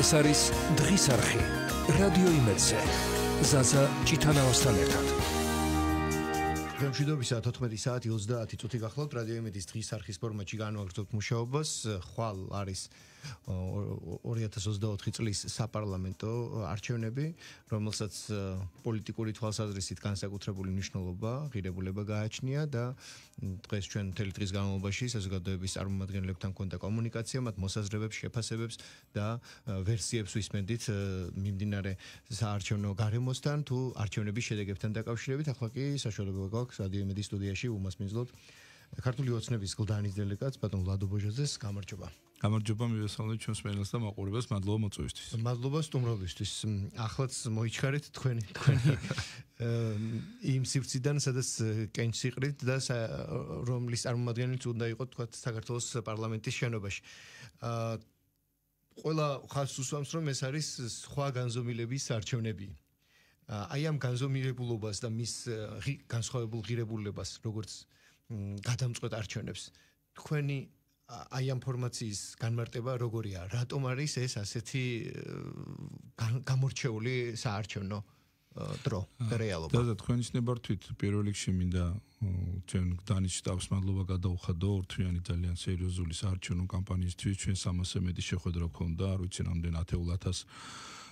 ეს არის დღის არხი რადიო იმედზე ზაზა ჭითანავასთან ერთად გამშვიდობისა 14 საათი 30 წუთი გახლავთ რადიო იმედის დღის არხის ფორმატში განვაგრძობთ მუშაობას ხვალ არის 2024 წლის საპარლამენტო არჩევნები, რომელსაც პოლიტიკური თვალსაზრისით განსაკუთრებული მნიშვნელობა ღირებულება გააჩნია და დღეს ჩვენ თელი დღის განმავლობაში საზოგადოების წარმომადგენლებთან კონდა კომუნიკაცია, მათ მოსაზრებებს, შეფასებებს და ვერსიებს ვისმენდით მიმდინარე საარჩევნო გარემოსთან თუ არჩევნების შედეგებთან დაკავშირებით. ახლა კი საშუალება გვაქვს ადიმედი სტუდიაში უმასპინძლოთ ქართული ოცნების გლდანის დელეგატს ბატონ ლადო ბოჟაძეს გამარჯობა. გამარჯობა მივესალმე ჩვენს მენელს და მაყურებელს მადლობა მოწვევისთვის. მადლობა სტუმრობისთვის. ახლაც მოიჩქარეთ თქვენი თქვენი იმ სივრციდან სადაც კენჩი ყრით და რომლის წარმომადგენელიც უნდა იყოს თქვა საქართველოს პარლამენტის შენობაში. ყველა ხალხს უსვამს რომ ეს არის სხვა განზომილების არჩევნები. აი ამ განზომილებულობას და მის განსხვავებულ ღირებულებას როგორც გადამწყვეტ არჩევნებს თქვენი აი ამ ფორმაციის განმარტება როგორია რატომ არის ეს ასეთი გამორჩეული საარჩევნო დრო რეალობა და თქვენ ისნებართვით პირველ რიგში მინდა ჩვენ დანიშ შტაბს მადლობა გადაუხადო ორთვიანი ძალიან სერიოზული საარჩევნო კამპანიისთვის ჩვენ 300 მეტი შეხვედრა ქონდა არ ვიცი რამდენ 10000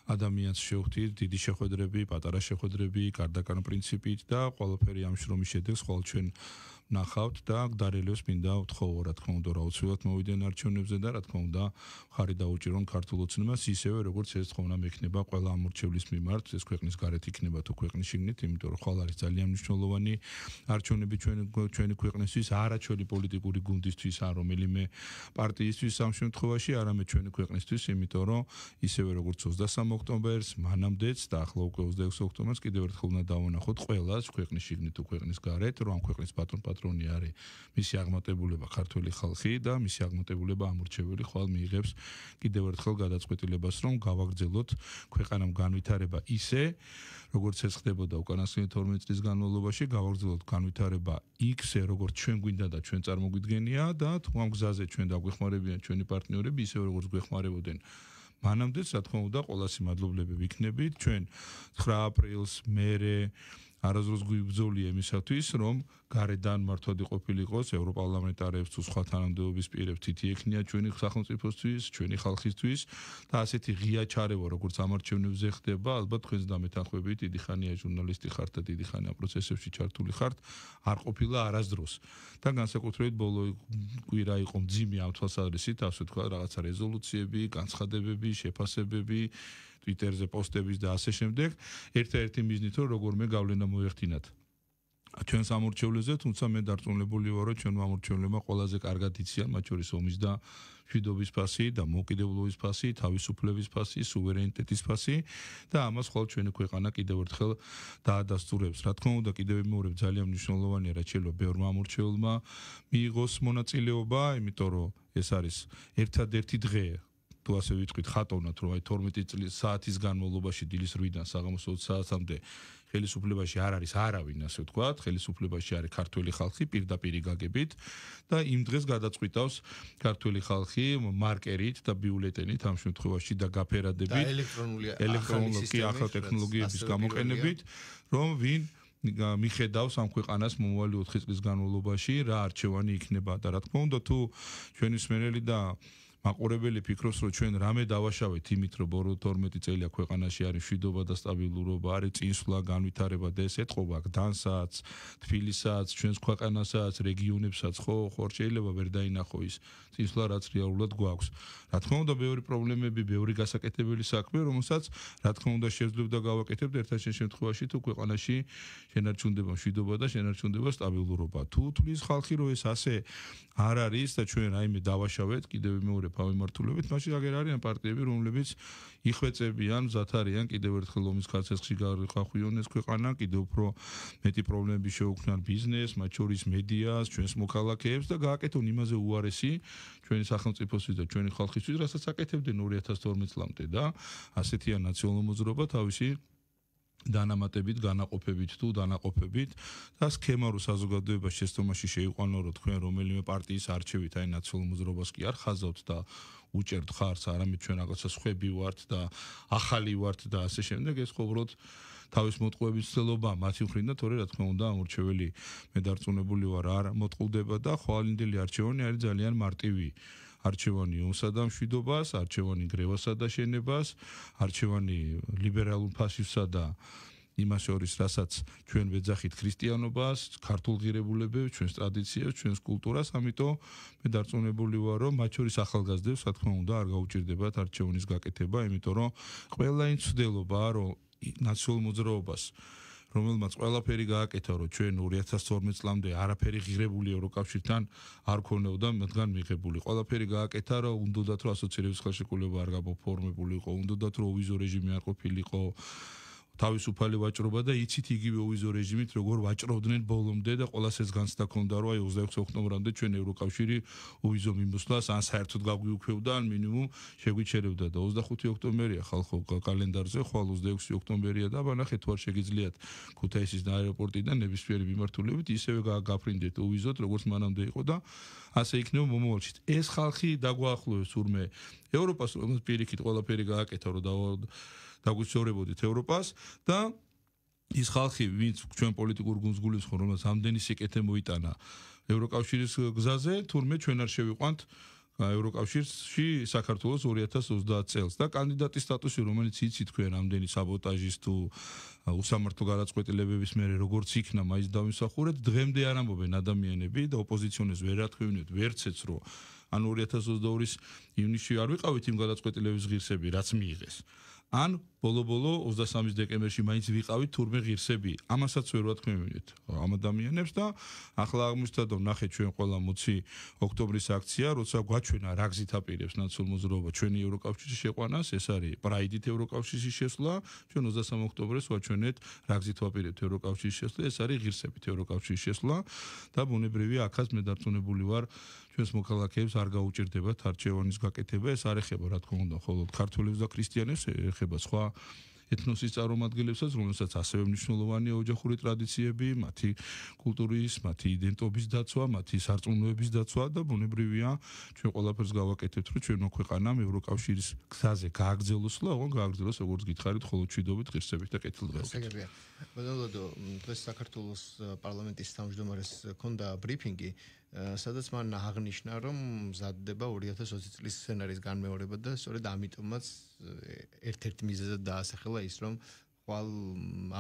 ადამიანს შევხვდით დიდი შეხვედრები, პატარა შეხვედრები, გარდაგან პრინციპით და ყველაფერი ამ შრომის შედეგს ხოლმე ჩვენ ნახავთ და დარელიოს მინდა ვთხოვო რა თქმა უნდა აუცილებლად მოვიდნენ არჩევნებზე და რა თქმა უნდა ხარი დაუჭირონ ქართულ ოცნებას ისევე როგორც ეს თხოვნა მექნება ყველა ამორჩევლის მიმართ ეს ქვეყნის გარეთ იქნება თუ ქვეყნის შიგნით იმიტომ რომ ხვალ არის ძალიან მნიშვნელოვანი არჩევნები ჩვენ ჩვენი ქვეყნისთვის არაჩველი პოლიტიკური გუნდისთვის არ რომელიმე პარტიისთვის ამ შემთხვევაში არამედ ჩვენი ქვეყნისთვის იმიტომ რომ ისევე როგორც 23 ოქტომბერს მანამდეც და ახლა უკვე 26 ოქტომბერს კიდევ ერთხელ უნდა დავანახოთ ყველა ქვეყნის შიგნით თუ ქვეყნის გარეთ რომ ამ ქვეყნის ბატონ პატრონი არის მისი აღმატებულება ქართული ხალხი და მისი აღმატებულება ამორჩეველი ხვალ მიიღებს კიდევ ერთხელ გადაწყვეტილებას რომ გავაგრძელოთ ქვეყანამ განვითარება ისე როგორც ეს ხდებოდა უკანასკნელი 12 წლის განმავლობაში გავაგრძელოთ განვითარება იქზე როგორც ჩვენ გვინდა და ჩვენ წარმოგვიდგენია და თვამ გზაზე ჩვენ დაგვეხმარებიან ჩვენი პარტნიორები ისე როგორც გვეხმარებოდნენ მანამდე რა თქმა უნდა ყველასი მადლობლები ვიქნებით ჩვენ 9 აპრილს მერე არაზრდოს გვიბძოლია იმისათვის, რომ გარედან მართოდი ყოფილიყოს ევროპარლამენტარებს თუ სხვა თანამდებობის პირებს თითი ექნია ჩვენი სახელმწიფოსთვის, ჩვენი ხალხისთვის და ასეთი ღია ჩარევა, როგორც ამარჩევნებზე ხდება, ალბათ ხელს დამეთანხმებით, დიდი ხანია ჟურნალისტი ხართ და დიდი ხანია პროცესებში ჩართული ხართ, არ ყოფილა არაზრდოს. და განსაკუთრებით ბოლო კვირა იყო ძიმი ამ თვალსაზრისით, ასე თქვა რაღაცა რეზოლუციები, განცხადებები, შეფასებები Twitter-ზე პოსტების და ასე შემდეგ, ერთ-ერთი მიზნით რომ როგორმე გავლენა მოეხდინათ. ჩვენ სამურჩევლეზე, თუმცა მე დარწმუნებული ვარ, რომ ჩვენ მომურჩევლებმა ყველაზე კარგად იციან მათ შორის ომის და შვიდობის ფასი და მოკიდებულების ფასი, თავისუფლების ფასი, სუვერენიტეტის ფასი და ამას ხოლმე ჩვენი ქვეყანა კიდევ ერთხელ დაადასტურებს. რა თქმა უნდა, კიდევ მეორე ძალიან მნიშვნელოვანია, რაც შეიძლება ბევრ მომურჩევლმა მიიღოს მონაწილეობა, იმიტომ რომ ეს არის ერთადერთი დღე, თუ ასე ვიტყვით ხატოვნად რომ აი 12 წლის საათის განმავლობაში დილის 8-დან საღამოს 20 საათამდე ხელისუფლებაში არ არის არავინ ასე ვთქვათ, ხელისუფლებაში არის ქართული ხალხი პირდაპირ გაგებით და იმ დღეს გადაწყვიტავს ქართული ხალხი მარკერით და ბიულეტენით ამ შემთხვევაში და გაფერადებით და ელექტრონული ელექტრონული ახალ ტექნოლოგიების გამოყენებით რომ ვინ მიხედავს ამ ქვეყანას მომავალი 4 წლის განმავლობაში რა არჩევანი იქნება და რა თქმა უნდა თუ ჩვენი სმენელი და მაყურებელი ფიქრობს რომ ჩვენ რამე დავაშავეთ იმით რომ ბორო 12 წელია ქვეყანაში არის შვიდობა და სტაბილურობა არის წინსვლა განვითარება და ეს ეთყობა განსაც თბილისსაც ჩვენს ქვეყანასაც რეგიონებსაც ხო ხო შეიძლება ვერ დაინახო ის წინსვლა რაც რეალურად გვაქვს რა თქმა უნდა მეორე პრობლემები მეორე გასაკეთებელი საქმე რომელსაც რა თქმა უნდა შეძლებ და გავაკეთებ და ერთადერთ შემთხვევაში თუ ქვეყანაში შენარჩუნდება შვიდობა და შენარჩუნდება სტაბილურობა თუ თulis ხალხი რომ ეს ასე არ არის და ჩვენ რაიმე დავაშავეთ კიდევ მეორე გამიმართულებით, მაშინ აგერ არიან პარტიები, რომლებიც იხვეწებიან, ზათარიან კიდევ ერთხელ ომის კაცესში გარიყახვიონ ეს ქვეყანა, კიდევ უფრო მეტი პრობლემები შეუქმნან ბიზნესს, მათ შორის მედიას, ჩვენს მოქალაქეებს და გააკეთონ იმაზე უარესი ჩვენი სახელმწიფოსთვის და ჩვენი ხალხისთვის, რასაც აკეთებდნენ 2012 წლამდე და ასეთია ნაციონალური მოძრობა თავისი დანამატებით, განაყოფებით თუ დანაყოფებით და სქემარო საზოგადოება შეთომაში შეიყვანო რომ თქვენ რომელიმე პარტიის არჩევით აი ნაციონალურ მოძრაობას კი არ ხაზავთ და უჭერთ ხარს არამედ ჩვენ რაღაცა ხვები ვართ და ახალი ვართ და ასე შემდეგ ეს ხო უბრალოდ თავის მოტყუების ცდილობა მათი მხრიდან თორე რა თქმა უნდა ამორჩეველი მედარწმუნებული ვარ არ მოტყუდება და ხვალინდელი არჩევანი არის ძალიან მარტივი არჩევანი ომსა და მშვიდობას, არჩევანი გრევასა და შენებას, არჩევანი ლიბერალურ ფასისსა და იმას შორის, რასაც ჩვენ ვეძახით ქრისტიანობას, ქართულ ღირებულებებს, ჩვენს ტრადიციებს, ჩვენს კულტურას, ამიტომ მე დარწმუნებული ვარ, რომ მათ შორის ახალგაზრდებს, რა თქმა უნდა, არ გაუჭირდებათ არჩევნის გაკეთება, იმიტომ რომ ყველა იმ ცდელობა, რომ ნაციონალურ მოძრაობას რომელმაც ყველაფერი გააკეთა, რომ ჩვენ 2012 წლამდე არაფერი ღირებული ევროკავშირთან არ ქონდებოდა მათგან მიღებული. ყველაფერი გააკეთა, რომ უნდათ რომ ასოცირების ხელშეკრულება არ გაფორმებულიყო, უნდათ რომ ვიზო რეჟიმი არ ყოფილიყო. თავისუფალი ვაჭრობა და იცით იგივე უვიზო რეჟიმით როგორ ვაჭრობდნენ ბოლომდე და ყოველას ეს განცდა ქონდა რომ აი 26 ოქტომბრამდე ჩვენ ევროკავშირი უვიზო მიმოსვლას ან საერთოდ გაგვიუქვევდა ან მინიმუმ შეგვიჩერებდა და 25 ოქტომბერია ხალხო კალენდარზე ხვალ 26 ოქტომბერია და ბანახე თუ არ შეგიძლიათ ქუთაისის აეროპორტიდან ნებისმიერი მიმართულებით ისევე გააფრინდეთ უვიზოთ როგორც მანამდე იყო და ასე იქნება მომავალში ეს ხალხი დაგვაახლოვეს თურმე ევროპას რომ პირიქით ყველაფერი გააკეთა რომ დავა დაგვიცხოვრებოდით ევროპას და ის ხალხი ვინც ჩვენ პოლიტიკურ გუნდს გულის ხო რომელსაც ამდენი სიკეთე მოიტანა ევროკავშირის გზაზე თურმე ჩვენ არ შევიყვანთ ევროკავშირში საქართველოს 2030 წელს და კანდიდატის სტატუსი რომელიც იცი თქვენ ამდენი саботаჟის თუ უსამართო გადაწყვეტილებების მერე როგორც იქნა მაინც დავისახურეთ დღემდე არ ამობენ ადამიანები და ოპოზიციონერს ვერ ათქვევინეთ ვერცეც რომ ანუ 2022-ის ივნისში არ ვიყავით იმ გადაწყვეტილების ღირსები რაც მიიღეს ano ბოლო-ბოლო 23 დეკემბერში მაინც ვიყავით თურმე ღირსები. ამასაც ვერ ვათქვი მივიდეთ ამ ადამიანებს და ახლა აღმოჩნდა რომ ნახე ჩვენ ყველა მოცი ოქტომბრის აქცია, როცა გვაჩვენა რა გზით აპირებს ნაცულ მოძრაობა ჩვენი ევროკავშირის შეყვანას, ეს არის პრაიდით ევროკავშირის შესვლა. ჩვენ 23 ოქტომბერს ვაჩვენეთ რა გზით ვაპირებთ ევროკავშირის შესვლა, ეს არის ღირსებით ევროკავშირის შესვლა და ბუნებრივი ახაც მედარწმუნებული ვარ ეს მოქალაქეებს არ გაუჭirdებათ არჩევანის გაკეთება ეს არ ეხება რა თქმა უნდა მხოლოდ ქართველებს და ქრისტიანებს ეხება სხვა ეთნოსის წარმომადგენლებსაც, რომელსაც ასევე მნიშვნელოვანია ოჯახური ტრადიციები, მათი კულტურის, მათი იდენტობის დაცვა, მათი სარწმუნოების დაცვა და ბუნებრივია, ჩვენ ყველაფერს გავაკეთებთ, რომ ჩვენო ქვეყანამ ევროკავშირის გზაზე გააგრძელოს და აღონ გააგრძელოს, როგორც გითხარით, ხოლოდ ჩიდობით ღირსებით და კეთილდღეობით. გასაგებია. ბოლოდო დღეს საქართველოს э, პარლამენტის თავმჯდომარეს э, ქონდა ბრიფინგი სადაც მან აღნიშნა, რომ მზადდება 2020 წლის სცენარის განმეორება და სწორედ ამიტომაც ერთ-ერთი მიზეზი დაასახელა ის, რომ ხვალ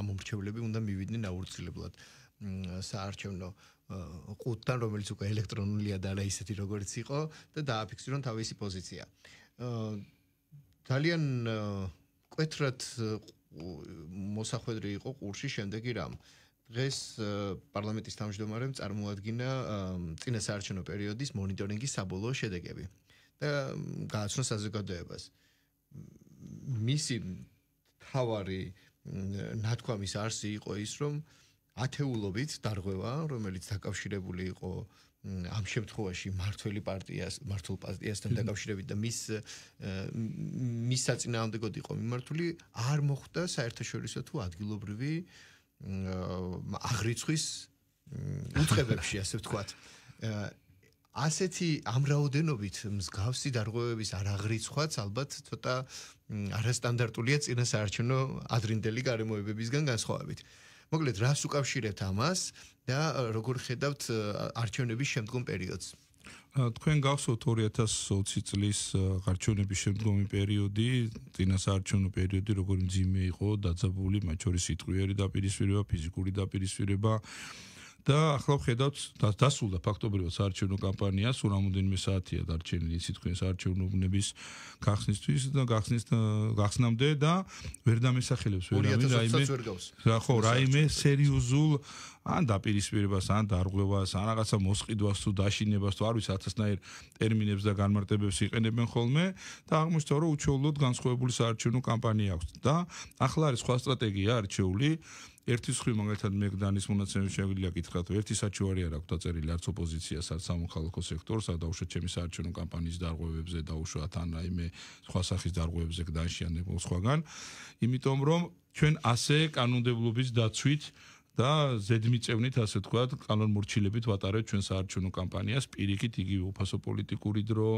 ამომრჩევლები უნდა მივიდნენ აურცილებლად საარჩევნო ყუთთან, რომელიც უკვე ელექტრონულია და არა ისეთი როგორც იყო და დააფიქსირონ თავისი პოზიცია. ძალიან კეთრად მოსახვედრი იყო ყურში შემდეგი რამ. დღეს პარლამენტის თავმჯდომარემ წარმოადგინა წინა საარჩევნო პერიოდის მონიტორინგის საბოლოო შედეგები და გააცნო საზოგადოებას. მისი თავარი ნათქვამის არსი იყო ის, რომ ათეულობით დარღვევა, რომელიც დაკავშირებული იყო ამ შემთხვევაში მართველი პარტიას, მართულ პარტიასთან დაკავშირებით და მის მის საწინააღმდეგოდ იყო მიმართული, არ მოხდა საერთაშორისო თუ ადგილობრივი აღრიცხვის უთხებებში ასე ვთქვათ. ასეთი ამ რაოდენობით მსგავსი დარღვევების არაღრიცხვაც ალბათ ცოტა არასტანდარტულია წინასაარჩევნო ადრინდელი გარემოებებისგან განსხვავებით. მოკლედ, რას უკავშირებთ ამას და როგორ ხედავთ არჩევნების შემდგომ პერიოდს? თქვენ გახსოვთ 2020 წლის გარჩევნების შემდგომი პერიოდი, წინასაარჩევნო პერიოდი, როგორი მძიმე იყო, დაძაბული, მათ შორის სიტყვიერი დაპირისპირება, ფიზიკური დაპირისპირება, და ახლა ვხედავთ დასრულდა ფაქტობრივად საარჩევნო კამპანია, სულ რამოდენიმე საათია დარჩენილი, ისე თქვენ საარჩევნო უბნების გახსნისთვის და გახსნის გახსნამდე და ვერ დამისახელებს ვერ ამი რაიმე რა ხო რაიმე სერიოზულ ან დაპირისპირებას, ან დარღვევას, ან რაღაცა მოსყიდვას თუ დაშინებას თუ არ ვიცი ათასნაირ ტერმინებს და განმარტებებს იყენებენ ხოლმე და აღმოჩნდა რომ უჩვეულოდ განსხვავებული საარჩევნო კამპანია აქვს და ახლა არის სხვა სტრატეგია არჩეული ერთი სხვა მაგათად მეგდანის მონაცემებს შეგვიძლია გითხრათ ერთი საჩივარი არ აქვს დაწერილი არც ოპოზიციას არც სამხალხო სექტორს არ დაუშვათ ჩემი საარჩევნო კამპანიის დარღვევებზე დაუშვათ ან აიმე სხვა სახის დარღვევებზე განშიანებულ სხვაგან იმიტომ რომ ჩვენ ასე კანონმდებლობის დაცვით და ზედმიწევნით ასე თქვათ კანონმორჩილებით ვატარებთ ჩვენ საარჩევნო კამპანიას პირიქით იგივე უფასო პოლიტიკური დრო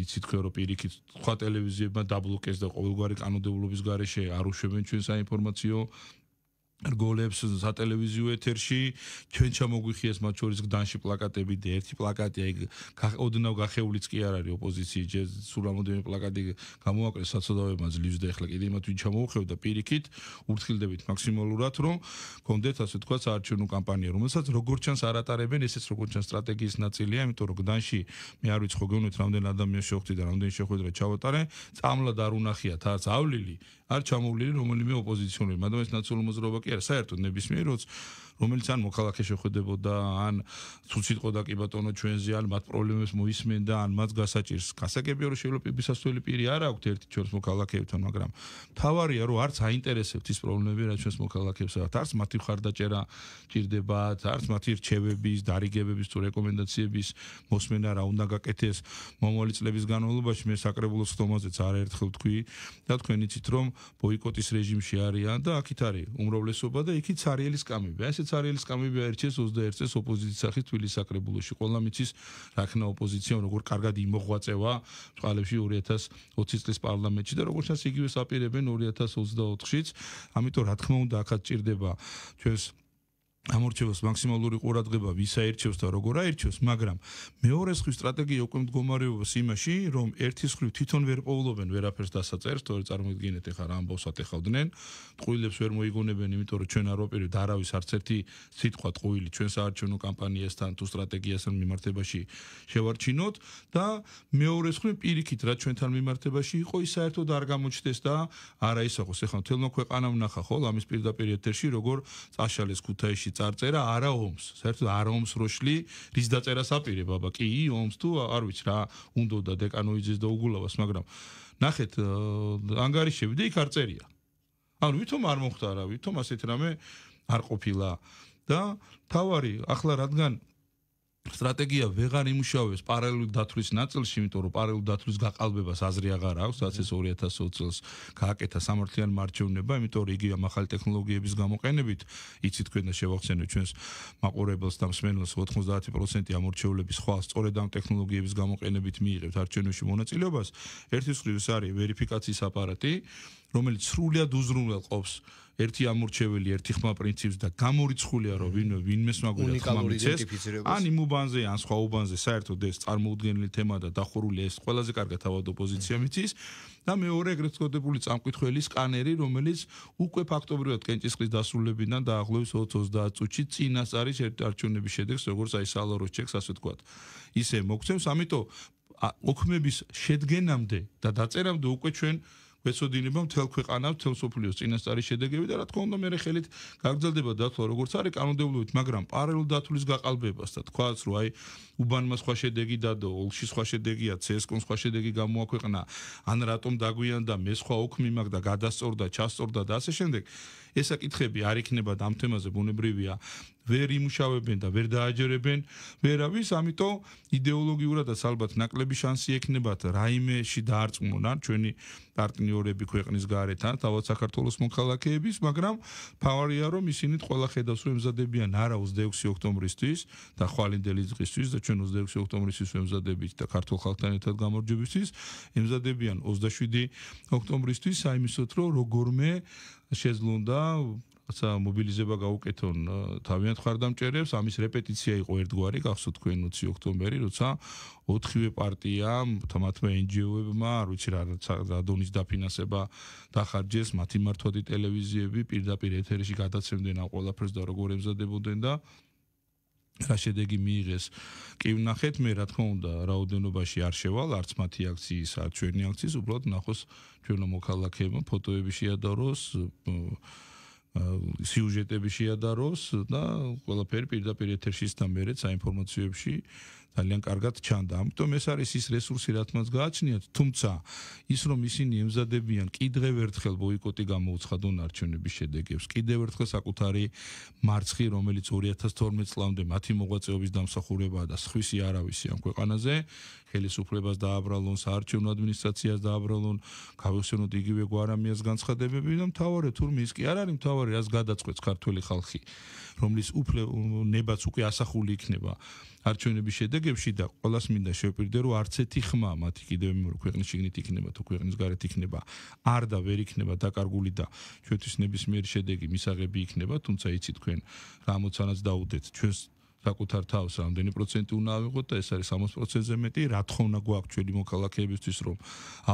იცით ხო რომ პირიქით სხვა ტელევიზიებმა დაბლოკეს და ყოველგვარი კანონმდებლობის გარეშე არ უშვებენ ჩვენ საინფორმაციო რგოლებს სატელევიზიო ეთერში ჩვენ ჩამოგვიხიეს მათ შორის განში პლაკატები და ერთი პლაკატი აი გაოდნავ გახეულიც კი არ არის ოპოზიციის ჯერ სულ რამოდენიმე პლაკატი გამოაკრეს საცოდავებმა ძლივდა ეხლა კიდე მათ ვინ ჩამოუხევდა პირიქით ურთხილდებით მაქსიმალურად რომ გქონდეთ ასე თქვა საარჩევნო კამპანია რომელსაც როგორც ჩანს არ ატარებენ ესეც როგორც ჩანს სტრატეგიის ნაწილია იმიტომ რომ განში მე არ ვიცხო გეუბნით რამდენ ადამიანს შეხვდი და რამდენ შეხვედრა ჩავატარე წამლა და არ უნახია თაც ავლილი არ ჩამოვლილი რომელიმე ოპოზიციონერი მაგრამ ეს ნაციონალური მოძრაობა keresztül, nevis mérőt, რომელიც ან მოქალაქე შეხვდებოდა ან ცუციტყო დაკიბატონო ჩვენზე ან მათ პრობლემებს მოისმენდა ან მათ გასაჭირს გასაგებია რომ შეიძლება პიბისასწული პირი არა აქვს ერთი ჩვენს მოქალაქეებთან მაგრამ თავარია რომ არც აინტერესებთ ის პრობლემები რა ჩვენს მოქალაქეებს არა არც მათი ხარდაჭერა ჭირდება არც მათი რჩევების დარიგებების თუ რეკომენდაციების მოსმენა რა უნდა გაკეთდეს მომავალი წლების განმავლობაში მე საკრებულოს თომაზეც არაერთხელ თქვი და თქვენიცით რომ ბოიკოტის რეჟიმში არიან და აქეთ არის უმრავლესობა და იქიც არის ელის კამები ესეც ცარიელის გამები აერჩეს 21-ის ოპოზიციის ახი თბილისის საკრებულოში. ყველა მიცის რა ქნა ოპოზიციამ როგორ კარგად იმოღვაწევა თვალებში 2020 წლის პარლამენტში და როგორცაც იგივე საპირებენ 2024-შიც. ამიტომ რა თქმა უნდა ახაც ჭირდება ჩვენს ამორჩევას მაქსიმალური ყურადღება ვის აერჩევს და როგორ აერჩევს, მაგრამ მეორე ხრივ სტრატეგია უკვე მდგომარეობს იმაში, რომ ერთი ხრივ თვითონ ვერ პოულობენ ვერაფერს დასაწერს, თორე წარმოიდგინეთ ეხლა რა ამბავს ატეხავდნენ, ტყუილებს ვერ მოიგონებენ, იმიტომ რომ ჩვენ არ ვაპირებთ არავის არც ერთი სიტყვა ტყუილი ჩვენ საარჩევნო კამპანიასთან თუ სტრატეგიასთან მიმართებაში შევარჩინოთ და მეორე ხრივ პირიქით რა ჩვენთან მიმართებაში იყო ის საერთოდ არ გამოჩდეს და არა ისახოს, ეხლა თელმო ქვეყანა ვნახა ხო, ამის პირდაპირ ეთერში როგორ წაშალეს ქუთაისში ომსი წარწერა არა ომს საერთოდ არა ომს როშლი რის დაწერას აპირებ ბაბა კი ომს თუ არ ვიცი რა უნდა და დეკანოიძის და უგულავას მაგრამ ნახეთ ანგარიშები და იქ არ წერია ანუ ვითომ არ მომხდარა ვითომ ასეთ რამე არ ყოფილა და თავარი ახლა რადგან სტრატეგია ვეღარ იმუშავებს პარალელურ დათვლის ნაწილში, იმიტომ რომ პარალელურ დათვლის გაყალბებას აზრი აღარ აქვს, რაც ეს 2020 წელს გააკეთა სამართლიანი მარჩევნება, იმიტომ რომ იგი ამახალი ტექნოლოგიების გამოყენებით, იცით თქვენ და შევახსენოთ ჩვენს მაყურებელს და მსმენელს 90% ამორჩეულების ხვა სწორედ ამ ტექნოლოგიების გამოყენებით მიიღებთ არჩევნებში მონაწილეობას. ერთის ხრივ ეს არის ვერიფიკაციის აპარატი, რომელიც სრულად უზრუნველ ყოფს ერთი ამორჩეველი ერთი ხმა პრინციპს და გამორიცხულია რომ ვინ ვინმეს მაგურია ხმა მიცეს ან იმ უბანზე ან სხვა უბანზე საერთოდ ეს წარმოუდგენელი თემა და დახურული ეს ყველაზე კარგი თავად ოპოზიცია მიცის და მეორე ეგრეთ წოდებული წამკვიდრელი სკანერი რომელიც უკვე ფაქტობრივად კენჭისყრის დასრულებიდან დაახლოებს 20-30 წუთში წინას არის ერთ არჩევნების შედეგს როგორც აი სალოროს ჩექს ასე თქვათ ისე მოგცემს ამიტომ ოქმების შედგენამდე და დაწერამდე უკვე ჩვენ ვეცოდინება მთელ ქვეყანას, მთელ სოფლიოს წინასწარი შედეგები და რა თქმა უნდა, მე რე ხელით გაგრძელდება დათვლა როგორც არის კანონდებლობით, მაგრამ პარალელ დათვლის გაყალბებას და თქვაც რომ აი უბანმა სხვა შედეგი დადო, ოლში სხვა შედეგია, ცესკონ სხვა შედეგი გამოაქვეყნა, ან რატომ დაგვიანდა მე სხვა უკმიმაგ და გადასწორდა, ჩასწორდა და ასე შემდეგ. ესა კითხები არ იქნება ამ თემაზე ბუნებრივია ვერ იმუშავებენ და ვერ დააჯერებენ ვერავის ამიტომ იდეოლოგიურადაც ალბათ ნაკლები შანსი ექნებათ რაიმეში დაარწმუნონ ან ჩვენი პარტნიორები ქვეყნის გარეთ ან თავად საქართველოს მონხალაკეების მაგრამ ფავორია რომ ისინი ყველა ხედავს რომ ემზადებიან არა 26 ოქტომბრისთვის და ხვალინდელი დღისთვის და ჩვენ 26 ოქტომბრისთვის ემზადებით და ქართულ ხალხთან ერთად გამარჯვებისთვის ემზადებიან 27 ოქტომბრისთვის საიმისოთ რომ როგორმე შეძლონ და როცა მობილიზება გაუკეთონ თავიანთ ხარდამჭერებს, ამის რეპეტიცია იყო ერთგვარი, გახსოვთ თქვენ 20 ოქტომბერი, როცა ოთხივე პარტიამ, თამათმე NGO-ებმა, არ ვიცი რა, რადონის დაფინანსება დახარჯეს, მათი მართვადი ტელევიზიები პირდაპირ ეთერში გადაცემდნენ ამ ყველაფერს და როგორ ემზადებოდნენ და რა შედეგი მიიღეს. კი ვნახეთ მე რა თქმა უნდა, რაოდენობაში არ შევალ, არც მათი აქციის, არც ჩვენი აქციის, უბრალოდ ნახოს ჩვენო მოქალაქეებმა ფოტოები შეადაროს სიუჟეტები შეადაროს და ყველაფერი პირდაპირ ეთერში ის და მეერე საინფორმაციოებში ძალიან კარგად ჩანდა. ამიტომ ეს არის ის რესურსი, რაც მას გააჩნიათ, თუმცა ის რომ ისინი ემზადებიან კიდევ ერთხელ ბოიკოტი გამოუცხადონ არჩევნების შედეგებს, კიდევ ერთხელ საკუთარი მარცხი, რომელიც 2012 წლამდე მათი მოღვაწეობის დამსახურებაა და სხვისი არავისი ამ ქვეყანაზე, ხელისუფლებას დააბრალონ, საარჩევნო ადმინისტრაციას დააბრალონ, გავხსენოთ იგივე გვარამიას განცხადებები და მთავარი თურმე ის კი არ არის მთავარი, რაც გადაწყვეტს ქართული ხალხი. რომლის უფლე ნებაც უკვე ასახული იქნება არჩევნების შედეგებში და ყოველას მინდა შევპირდე რომ არც ერთი ხმა მათი კიდევ მეორე ქვეყნის შიგნით იქნება თუ ქვეყნის გარეთ იქნება არ და ვერ იქნება დაკარგული და ჩვენთვის ნებისმიერი შედეგი მისაღები იქნება თუმცა იცი თქვენ რა მოცანაც დაუდეთ ჩვენს საკუთარ თავს რამდენი პროცენტი უნდა ავიღოთ და ეს არის 60%-ზე მეტი, რა თქმა უნდა გვაქვს ჩვენი მოქალაქეებისთვის რომ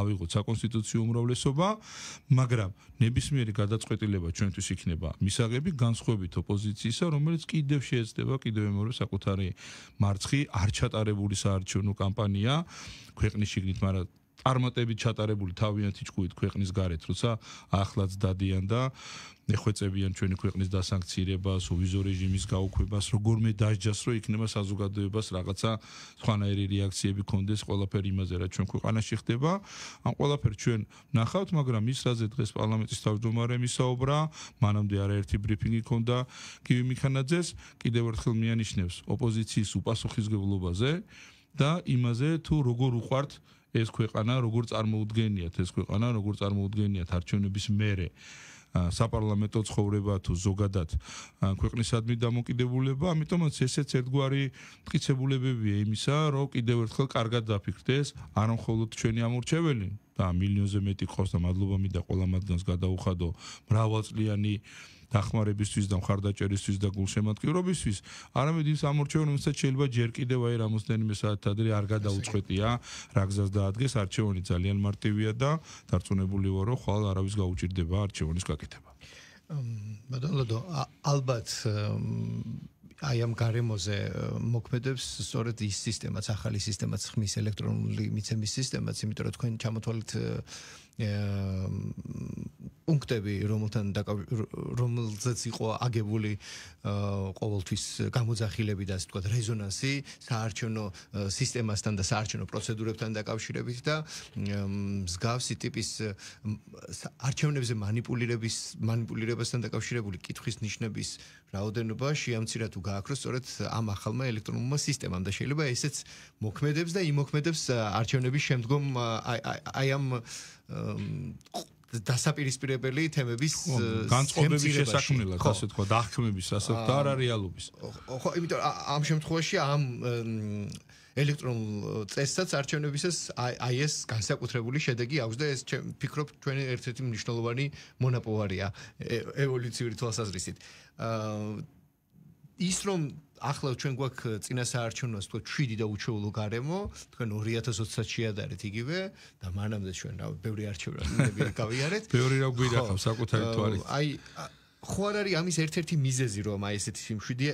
ავიღოთ საკონსტიტუციო უმრავლესობა, მაგრამ ნებისმიერი გადაწყვეტილება ჩვენთვის იქნება მისაღები განსხვავებით ოპოზიციისა, რომელიც კიდევ შეეცდება კიდევ მეორე საკუთარი მარცხი არჩატარებული საარჩევნო კამპანია ქვეყნის შიგნით, მაგრამ წარმატებით ჩატარებული თავიანთი ჭკუით ქვეყნის გარეთ, როცა ახლაც დადიან და ეხვეწებიან ჩვენი ქვეყნის დასანქცირებას, უვიზო რეჟიმის გაუქმებას, როგორმე დაჯდას, რომ იქნება საზოგადოებას რაღაცა სხვანაირი რეაქციები კონდეს ყველაფერი იმაზე, რა ჩვენ ქვეყანაში ხდება. ან ყველაფერ ჩვენ ნახავთ, მაგრამ ის რაზე დღეს პარლამენტის თავმჯდომარე მისაუბრა, მანამდე არაერთი ბრიფინგი ქონდა გივი მიხანაძეს, კიდევ ერთხელ მიანიშნებს ოპოზიციის უპასუხისგებლობაზე და იმაზე თუ როგორ უყარდ ეს ქვეყანა როგორ წარმოუდგენიათ ეს ქვეყანა როგორ წარმოუდგენიათ არჩევნების მერე საპარლამენტო ცხოვრება თუ ზოგადად ქვეყნისადმი დამოკიდებულება, ამიტომაც ესეც ერთგვარი მტკიცებულებებია იმისა, რომ კიდევ ერთხელ კარგად დაფიქრდეს არ მხოლოდ ჩვენი ამორჩეველი და მილიონზე მეტი ხოს და მადლობა მინდა ყველა მათგანს გადაუხადო მრავალწლიანი დახმარებისთვის და მხარდაჭერისთვის და გულშემატკივრობისთვის, არამედ ის ამორჩეული უნდათ შეიძლება ჯერ კიდევ აი რამოსდენიმე საათად ადრე არ გადაუწყვეტია, რა გზას დაადგეს არჩეული ძალიან მარტივია და დარწმუნებული ვარო, ხვალ არავის გაუჭirdება არჩეულის გაკეთება. მადლობა, ალბათ აი ამ გარემოზე მოქმედებს სწორედ ის სისტემაც, ახალი სისტემაც, ხმის ელექტრონული მიცემის სისტემაც, იმიტომ რომ თქვენ ჩამოთვალეთ პუნქტები, რომელთან რომელზეც იყო აგებული ყოველთვის გამოძახილები და ასე ვთქვათ, რეზონანსი საარჩევნო სისტემასთან და საარჩევნო პროცედურებთან დაკავშირებით და მსგავსი ტიპის არჩევნებზე манипуლირების манипуლირებასთან დაკავშირებული კითხვის ნიშნების რაოდენობა შეამცირა თუ გააქროს სწორედ ამ ახალმა ელექტრონულმა სისტემამ და შეიძლება ესეც მოქმედებს და იმოქმედებს არჩევნების შემდგომ აი აი ამ დასაპირისპირებელი თემების განწყობების შესაქმნელად, ასე თქვა, დახმების, ასე და არ რეალობის. ხო, იმიტომ ამ შემთხვევაში ამ ელექტრონულ წესსაც არჩევნებისას აი ეს განსაკუთრებული შედეგი აქვს და ეს ფიქრობ ჩვენი ერთ-ერთი მნიშვნელოვანი მონაპოვარია ევოლუციური თვალსაზრისით. აა ის რომ ახლა ჩვენ გვაქვს э, წინა საარჩევნო ასე თქვა 7 და უჩეულო გარემო, თქვენ 2020-ს შეადარეთ იგივე და მანამდე ჩვენ რა ბევრი არჩევნები გავიარეთ. ბევრი რა გვირახავს საკუთარი თვალით. აი ხო არ არის ამის ერთ-ერთი მიზეზი რომ აი ესეთი სიმშვიდე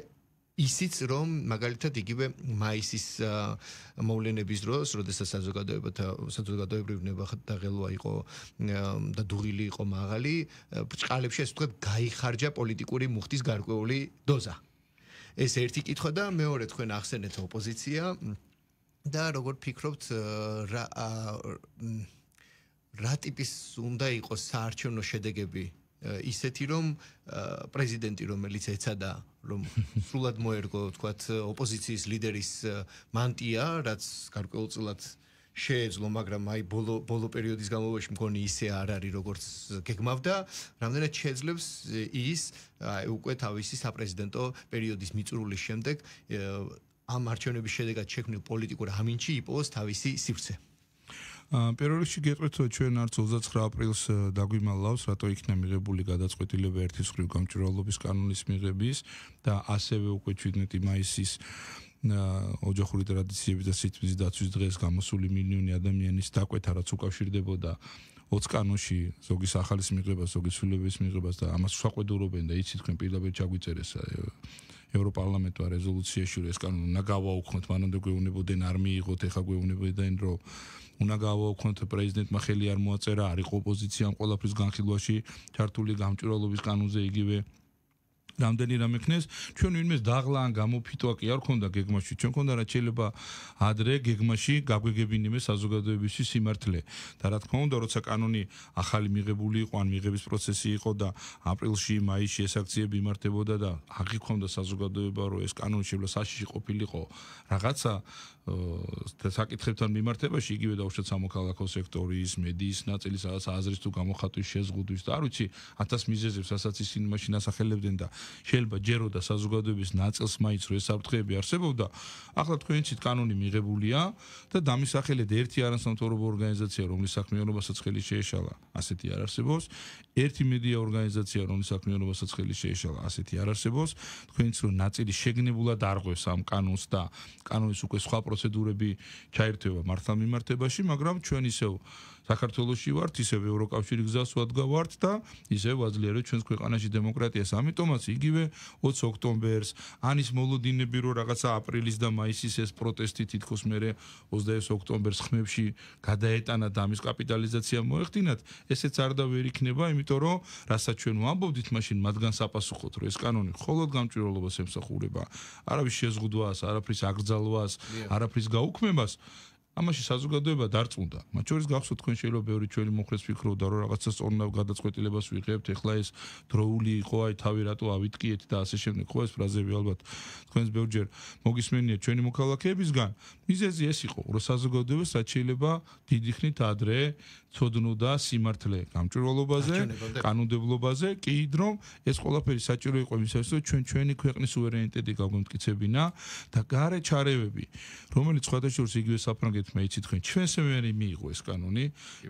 ისიც რომ მაგალითად იგივე მაისის მოვლენების დროს, როდესაც საზოგადოებათა საზოგადოებრივი ნება დაღელვა იყო და დუღილი იყო მაღალი, ბჭყალებში ასე ვთქვათ, გაიხარჯა პოლიტიკური მუხტის გარკვეული დოზა. ეს ერთი კითხვა და მეორე თქვენ ახსენეთ ოპოზიცია და როგორ ფიქრობთ რა რა ტიპის უნდა იყოს საარჩევნო შედეგები ისეთი რომ პრეზიდენტი რომელიც ეცადა რომ სულად მოერგო თქვათ ოპოზიციის ლიდერის მანტია რაც გარკვეულწილად შეეძლო, მაგრამ აი ბოლო ბოლო პერიოდის განმავლობაში მგონი ისე არ არის როგორც გეგმავდა. რამდენად შეძლებს ის აი უკვე თავისი საპრეზიდენტო პერიოდის მიწურულის შემდეგ ამ არჩევნების შედეგად შექმნილ პოლიტიკურ ამინჩი იპოვოს თავისი სივრცე. პირველ რიგში გეტყვით რომ ჩვენ არც 29 აპრილს დაგვიმალავს რატო იქნა მიღებული გადაწყვეტილება ერთის ხრივ გამჭვირვალობის კანონის მიღების და ასევე უკვე 17 მაისის ოჯახური ტრადიციების და სიტყვის დაცვის დღეს გამოსული მილიონი ადამიანის დაკვეთა რაც უკავშირდებოდა ოც კანონში ზოგის ახალის მიღებას, ზოგის სულების მიღებას და ამას შეყვედურობენ და იცით თქვენ პირდაპირ ჩაგვიწერეს ევროპარლამენტო რეზოლუციაში რომ ეს კანონი უნდა გავაუქმოთ, მანამდე გვეუბნებოდნენ არ მიიღოთ, ეხა გვეუბნებოდნენ რომ უნდა გავაუქმოთ, პრეზიდენტმა ხელი არ მოაწერა, არის ოპოზიციამ ყოველაფრის განხილვაში ჩართული გამჭვირვალობის კანონზე იგივე ნამდვილად რამეკნეს ჩვენ ვინმე დაღლა ან გამოფიტვა კი არ ქონდა გეგმაში ჩვენ ქონდა რა შეიძლება ადრე გეგმაში გაგვეგებინიმე საზოგადოებისთვის სიმართლე და რა თქმა უნდა როცა კანონი ახალი მიღებული იყო ან მიღების პროცესი იყო და აპრილში მაისში ეს აქციები იმართებოდა და აღიქვამდა საზოგადოება რომ ეს კანონი შეიძლება საშიში ყოფილიყო რაღაცა საკითხებთან მიმართებაში იგივე დაუშვათ სამოქალაქო სექტორის, მედიის ნაწილის, სადაც აზრის თუ გამოხატვის შეზღუდვის და არ ვიცი 1000 მიზეზებს, რასაც ის იმაში ნასახელებდნენ და შეიძლება ჯერო და საზოგადოების ნაწილს მაიც რო ეს საფრთხეები არსებობდა, ახლა თქვენიცით კანონი მიღებულია და დამისახელეთ ერთი არასამთავრობო ორგანიზაცია, რომლის საქმიანობასაც ხელი შეეშალა, ასეთი არ არსებობს, ერთი მედია ორგანიზაცია, რომლის საქმიანობასაც ხელი შეეშალა, ასეთი არ არსებობს, თქვენიც რო ნაწილი შეგნებულად არღვევს ამ კანონს და კანონის უკვე სხვა პროცედურები ჩაერთვება მართლმიმართებაში, მაგრამ ჩვენ ისევ საქართველოსი ვართ, ისევე ევროკავშირის გზას ვადგავართ და ისევე ვაძლიერებ ჩვენს ქვეყანაში დემოკრატიას. ამიტომაც იგივე 20 ოქტომბერს ანის მოლოდინები რო რაღაცა აპრილის და მაისის ეს პროტესტი თითქოს მე 26 ოქტომბერს ხმებში გადაეტანა და ამის კაპიტალიზაცია მოეხდინათ, ესეც არ და ვერ იქნება, იმიტომ რომ რასაც ჩვენ ვამბობთ, მაშინ მათგან საპასუხოთ, რომ ეს კანონი მხოლოდ გამჭვირვალობას ემსახურება, არავის შეზღუდვას, არაფრის აკრძალვას, არაფრის გაუქმებას. ამაში საზოგადოება დარწმუნდა. მათ შორის გახსოვთ თქვენ შეიძლება ბევრი ჩვენი მოხრეს ფიქრობდა რომ რაღაცა სწორნავ გადაწყვეტილებას ვიღებთ, ეხლა ეს დროული იყო, აი თავი რატო ავიტკიეთ და ასე შემდეგ. ხო ეს ფრაზები ალბათ თქვენს ბევრჯერ მოგისმენია ჩვენი მოქალაქეებისგან. მიზეზი ეს იყო, რომ საზოგადოება რაც შეიძლება დიდი ხნით ადრე ცოდნოდა სიმართლე გამჭვირვალობაზე, კანონდებლობაზე, კი დრომ ეს ყველაფერი საჭირო იყო იმისთვის რომ ჩვენ ჩვენი ქვეყნის სუვერენიტეტი გამომტკიცებინა და გარეჩარევები, რომელიც სხვადასხვა შორს იგივე საფრანგეთ გეთ მე იცი თქვენ ჩვენს მეერი მიიღო ეს კანონი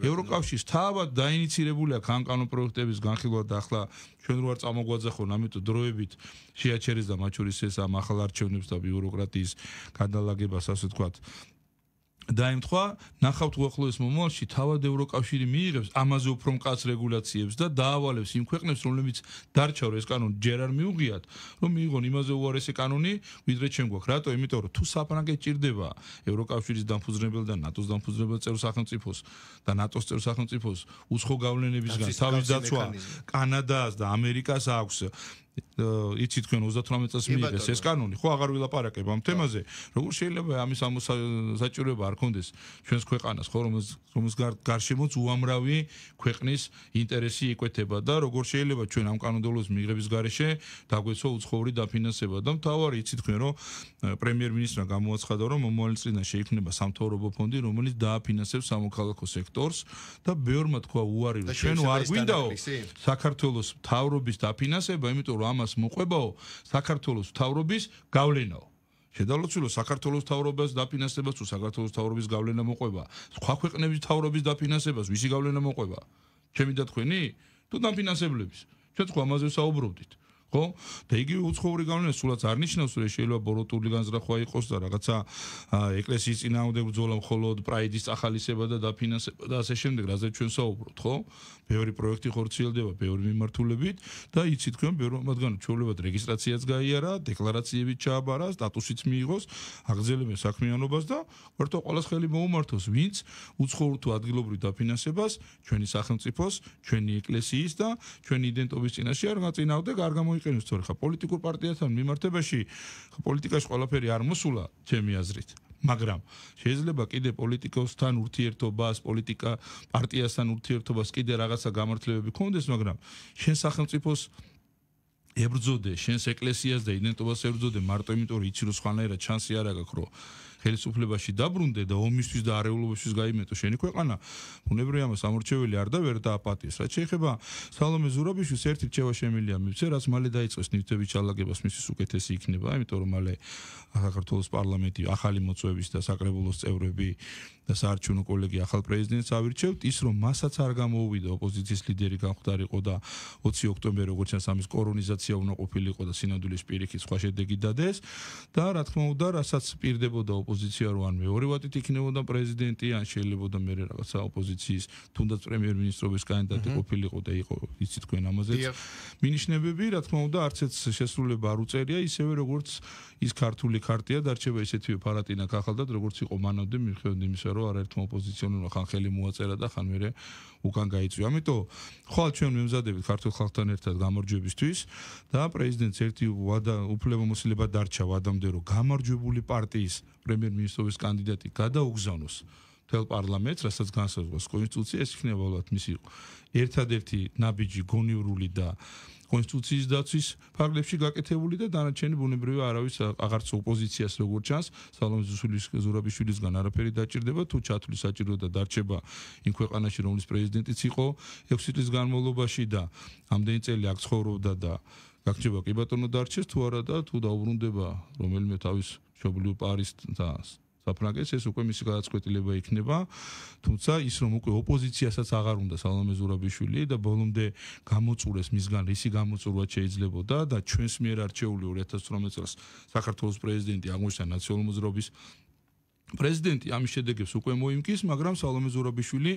ევროკავშირის თავად დაინიცირებული აქ ამ კანონ პროექტების განხილვა და ახლა ჩვენ როარ წამოგვაძახონ ამიტომ დროებით შეაჩერეს და მათ შორის ეს ამ ახალ არჩევნებს და ბიუროკრატიის გადალაგებას ასე თქვათ დაემთხვა ნახავთ უახლოეს მომავალში თავად ევროკავშირი მიიღებს ამაზე უფრო მკაც რეგულაციებს და დაავალებს იმ ქვეყნებს რომლებიც დარჩაურ ეს კანონი ჯერ არ მიუღიათ რომ მიიღონ იმაზე უარესი კანონი ვიდრე ჩვენ გვაქვს რატო იმიტომ რომ თუ საფრანგეთი ჭირდება ევროკავშირის დამფუძნებელ და ნატოს დამფუძნებელ წევრ სახელმწიფოს და ნატოს წევრ სახელმწიფოს უცხო გავლენებისგან თავის დაცვა კანადას და ამერიკას აქვს იცი თქვენ 38 წელს მიიღეს ეს კანონი ხო აღარ ვილაპარაკებ ამ თემაზე როგორ შეიძლება ამის ამოსაჭირება არ კონდეს ჩვენს ქვეყანას ხო რომ რომ გარშემოც უამრავი ქვეყნის ინტერესი ეკვეთება და როგორ შეიძლება ჩვენ ამ კანონდოლოს მიიღების გარეშე დაგვეცო უცხოური დაფინანსება და მთავარი იცი თქვენ რომ პრემიერ-მინისტრმა გამოაცხადა რომ მომავალი წლიდან შეიქმნება სამთავრობო ფონდი რომელიც დააფინანსებს სამოქალაქო სექტორს და ბევრმა თქვა უარი რომ ჩვენ არ გვინდაო საქართველოს მთავრობის დაფინანსება იმიტომ რომ ამას მოყვებაო საქართველოს თავრობის გავლენა შედალოცულო საქართველოს თავრობას დაფინანსებას თუ საქართველოს თავრობის გავლენა მოყვება სხვა ქვეყნების თავრობის დაფინანსებას ვისი გავლენა მოყვება ჩემი და თქვენი თუ დაფინანსებლების შეწყვ ამაზე საუბრობდით ხო? და იგი უცხოური გავლენა სულაც არ ნიშნავს, რომ შეიძლება ბოროტული განზრახვა იყოს და რაღაცა ეკლესიის წინააღმდეგ ბრძოლა მხოლოდ პრაიდის ახალისება და დაფინანსება და ასე შემდეგ, რაზე ჩვენ საუბრობთ, ხო? ბევრი პროექტი ხორციელდება ბევრი მიმართულებით და იცი თქვენ ბევრი მათგან ჩვეულებად რეგისტრაციაც გაიარა, დეკლარაციები ჩააბარა, სტატუსიც მიიღოს, აგრძელებენ საქმიანობას და ვერთო ყოველს ხელი მოუმართოს, ვინც უცხოურ თუ ადგილობრივ დაფინანსებას ჩვენი სახელმწიფოს, ჩვენი ეკლესიის და ჩვენი იდენტობის წინაშე არ გაწინავდა და არ გამოიყენა რესპუბლიკელებს თორე ხა პოლიტიკურ პარტიასთან მიმართებაში ხა პოლიტიკაში ყველაფერი არ მოსულა ჩემი აზრით მაგრამ შეიძლება კიდე პოლიტიკოსთან ურთიერთობას, პოლიტიკა პარტიასთან ურთიერთობას კიდე რაღაცა გამართლებები ქონდეს, მაგრამ შენ სახელმწიფოს ებრძოდე, შენს ეკლესიას და იდენტობას ებრძოდე მარტო იმიტომ რომ იცი რომ სხვანაირად შანსი არ აქვს, რომ ხელისუფლებაში დაბრუნდე და ომისთვის და არეულობისთვის გაიმეტო შენი ქვეყანა, ბუნებრივია მას ამორჩეველი არ და ვერ დააპატიეს. რაც შეიძლება სალომე ზურაბიშვილს ერთი რჩევა შემილია მივცე, რაც მალე დაიწყოს ნივთების ჩალაგებას მისის უკეთესი იქნება, იმიტომ რომ მალე საქართველოს პარლამენტი ახალი მოწვევის და საკრებულოს წევრები და საარჩევნო კოლეგი ახალ პრეზიდენტს ავირჩევთ, ის რომ მასაც არ გამოუვიდა ოპოზიციის ლიდერი განხდარიყო და 20 ოქტომბერს როგორც ჩანს ამის კორონიზაცია უნდა ყოფილიყო და სინამდვილის პირიქით სხვა შედეგი დადეს და რა თქმა უნდა, რასაც პირდებოდა ოპოზიცია ოპოზიცია რო ან მეორე ვადით იქნებოდა პრეზიდენტი ან შეიძლება და მე რაღაცა ოპოზიციის თუნდაც პრემიერ-მინისტრობის კანდიდატი ყოფილიყო და იყო იცი თქვენ ამაზე მინიშნებები რა თქმა უნდა არც ეს შესრულება არ უწერია ისევე როგორც ის ქართული ქარტია დარჩება ისეთვე ფარატინა ქახალდა როგორც იყო მანამდე მიხედვით იმისა რომ არერთმა ოპოზიციონერმა ხან ხელი მოაწერა და ხან მერე უკან გაიწვია ამიტომ ხოლ ჩვენ მემზადებით ქართულ ხალხთან ერთად გამარჯვებისთვის და პრეზიდენტს ერთი უფლებამოსილება დარჩა ვადამდე რომ გამარჯვებული პარტიის პრემ პრემიერ-მინისტრის კანდიდატი გადაუგზავნოს თელ პარლამენტს, რასაც განსაზღვრავს კონსტიტუცია, ეს იქნება ალბათ მისი ერთადერთი ნაბიჯი გონივრული და კონსტიტუციის დაცვის ფარგლებში გაკეთებული და დანარჩენი ბუნებრივია არავის აღარც ოპოზიციას როგორც ჩანს, სალომე ზუსულის ზურაბიშვილისგან არაფერი დაჭirdება, თუ ჩათვლის საჭირო და დარჩება იმ ქვეყანაში, რომლის პრეზიდენტიც იყო 6 წლის განმავლობაში და ამდენი წელი აქ ცხოვრობდა და გაჩნდა კი ბატონო დარჩეს თუ არა და თუ დაუბრუნდება რომელიმე თავის მშობლიურ პარიზს და საფრანგეთს ეს უკვე მისი გადაწყვეტილება იქნება თუმცა ის რომ უკვე ოპოზიციასაც აღარ უნდა სალომე ზურაბიშვილი და ბოლომდე გამოწურეს მისგან რისი გამოწურვა შეიძლებოდა და ჩვენს მიერ არჩეული 2018 წელს საქართველოს პრეზიდენტი აღმოჩნდა ნაციონალური მოძრაობის პრეზიდენტი ამის შედეგებს უკვე მოიმკის, მაგრამ სალომე ზურაბიშვილი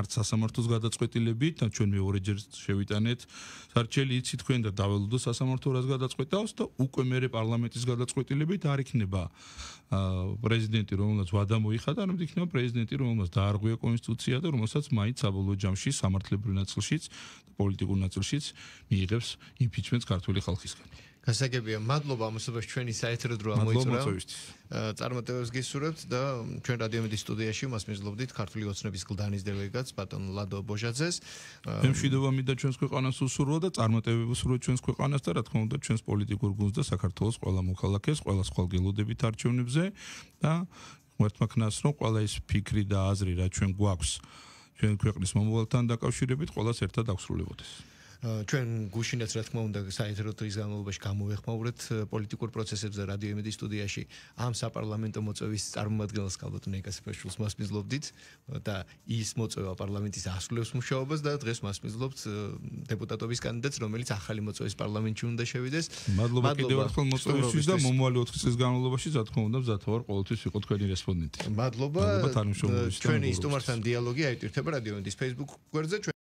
არც სასამართლოს გადაწყვეტილებით, და ჩვენ მეორეჯერ შევიტანეთ სარჩელი იცი თქვენ და დაველოდოთ სასამართლო რას გადაწყვეტავს და უკვე მეორე პარლამენტის გადაწყვეტილებით არ იქნება პრეზიდენტი, რომელსაც ვადა მოიხადა, რომ იქნება პრეზიდენტი, რომელსაც დაარღვია კონსტიტუცია და რომელსაც მაინც საბოლოო ჯამში სამართლებრივ ნაწილშიც და პოლიტიკურ ნაწილშიც მიიღებს იმპიჩმენტს ქართული ხალხისგან. გასაგებია მადლობა ამასობაში ჩვენი საერთო დრო ამოიწურა წარმატებებს გისურვებთ და ჩვენ რადიომედი სტუდიაში მას მიზლობდით ქართული ოცნების გლდანის დელეგატს ბატონ ლადო ბოჟაძეს მემშვიდობა მინდა ჩვენს ქვეყანას უსურვო და წარმატებებს უსურვო ჩვენს ქვეყანას და რა თქმა უნდა ჩვენს პოლიტიკურ გუნდს და საქართველოს ყველა მოქალაქეს ყველა სხვალგელოდებით არჩევნებზე და ვერთმაქნას რომ ყველა ეს ფიქრი და აზრი რა ჩვენ გვაქვს ჩვენ ქვეყნის მომავალთან დაკავშირებით ყველას ერთად აღსრულებოდეს ჩვენ გუშინაც რა თქმა უნდა საერთო ის განმავლობაში გამოვეხმაურეთ პოლიტიკურ პროცესებზე რადიო იმედი სტუდიაში ამ საპარლამენტო მოწვევის წარმომადგენელს ქალბატ ნეკასიფაშვილს მასპინძლობდით და ის მოწვევა პარლამენტის ასრულებს მუშაობას და დღეს მასპინძლობთ დეპუტატობის კანდიდატს რომელიც ახალი მოწვევის პარლამენტში უნდა შევიდეს მადლობა კიდევ ერთხელ მოწვევისთვის და მომავალი 4 წლის განმავლობაში რა თქმა უნდა მზათავარ ყოველთვის იყო თქვენი რესპონდენტი მადლობა ჩვენი ისტომართან დიალოგი აიტვირთება რადიო იმედის Facebook გვერდზე